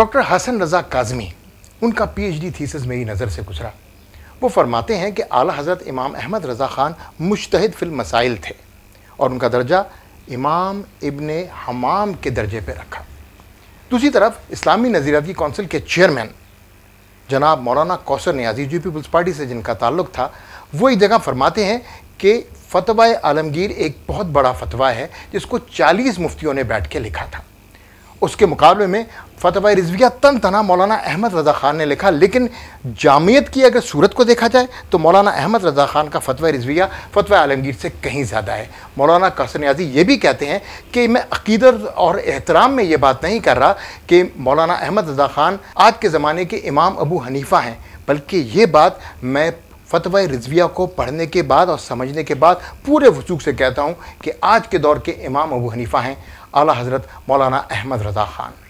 doctor Hasan रजा काजमी उनका PhD thesis मेरी नज़र से गुजरा वो फरमाते हैं कि आला हज़रत इमाम अहमद रज़ा ख़ान मुश्तहिद फिल मसाइल थे और उनका दर्जा इमाम इबन हमाम के दर्जे पर रखा दूसरी तरफ इस्लामी नज़ीराती कौंसिल के चेयरमैन जनाब मौलाना कौसर न्याजी जी पीपल्स पार्टी से जिनका ताल्लुक था वो एक जगह फरमाते हैं कि फतवा आलमगीर एक बहुत बड़ा फतवा है जिसको 40 मुफ्तियों ने बैठ के लिखा था उसके मुकाबले में फतवा रिजविया तन तना मौलाना अहमद रज़ा ख़ान ने लिखा लेकिन जामियत की अगर सूरत को देखा जाए तो मौलाना अहमद रज़ा ख़ान का फ़तवा रिजविया फ़तवा आलमगीर से कहीं ज़्यादा है मौलाना कसर न्याजी ये भी कहते हैं कि मैं अकीदत और एहतराम में ये बात नहीं कर रहा कि मौलाना अहमद रज़ा ख़ान आज के ज़माने के इमाम अबू हनीफ़ा हैं बल्कि ये बात मैं फतव रिजविया को पढ़ने के बाद और समझने के बाद पूरे वसूख से कहता हूँ कि आज के दौर के इमाम अबू हनीफ़ा हैं आला हज़रत मौलाना अहमद रज़ा ख़ान